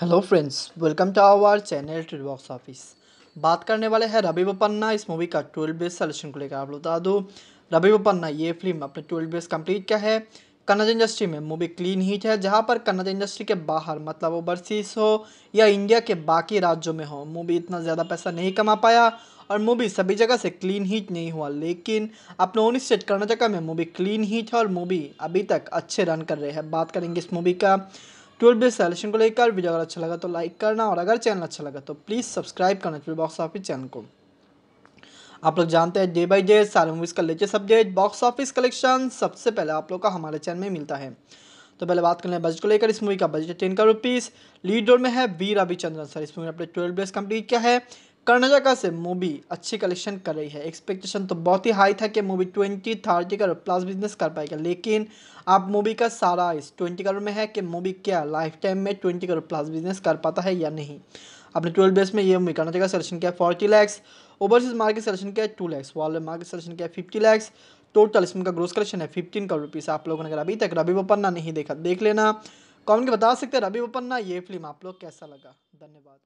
hello friends welcome to our channel trade box office बात करने वाले हैं रवि बोपन्ना इस मूवी का ट्वेल्व बेस सलेक्शन को लेकर आप लोग बता दो रवि बोपन्ना ये फिल्म अपने ट्वेल्व बेस कंप्लीट क्या है कन्नड़ इंडस्ट्री में मूवी क्लीन हिट है जहां पर कन्नड़ इंडस्ट्री के बाहर मतलब ओवरसीज हो या इंडिया के बाकी राज्यों में हो मूवी इतना ज़्यादा पैसा नहीं कमा पाया और मूवी सभी जगह से क्लीन हिट नहीं हुआ लेकिन अपने ओन स्टेट कर्नाटका में मूवी क्लीन हिट है और मूवी अभी तक अच्छे रन कर रहे हैं बात करेंगे इस मूवी का ट्वेल्व बेस्ट सलेक्शन को लेकर वीडियो अगर अच्छा लगा तो लाइक करना और अगर चैनल अच्छा लगा तो प्लीज़ सब्सक्राइब करना ट्वेल्व बॉक्स ऑफिस चैनल को आप लोग जानते हैं डे बाई डे सारे मूवीज़ का latest update box office collection सबसे पहले आप लोग का हमारे चैनल में मिलता है तो पहले बात कर लें बजट को लेकर इस मूवी का बजट है ten crore rupees lead role में है वीर रविचंद्रन सर इस मूवी ने अपने ट्वेल्व डेज कंप्लीट किया है कर्नाटक से मूवी अच्छी कलेक्शन कर रही है एक्सपेक्टेशन तो बहुत ही हाई था कि movie twenty thirty crore plus business कर पाएगा लेकिन आप मूवी का सारा इस ट्वेंटी करोड़ में है कि मूवी क्या लाइफ टाइम में ट्वेंटी करोड़ प्लस बिजनेस कर पाता है या नहीं अपने ट्वेल्व बेस में ये मूवी कर्नाटक का सिलेक्शन किया forty lakhs overseas market selection किया two lakhs world market selection किया फिफ्टी लैक्स टोटल इसमें का ग्रोस कलेक्शन है फिफ्टीन करोड़ रुपीस आप लोगों ने अगर अभी तक रवि बपन्ना नहीं देखा देख लेना कमेंट के बता सकते हैं रवि बपन्ना ये फिल्म आप लोग कैसा लगा धन्यवाद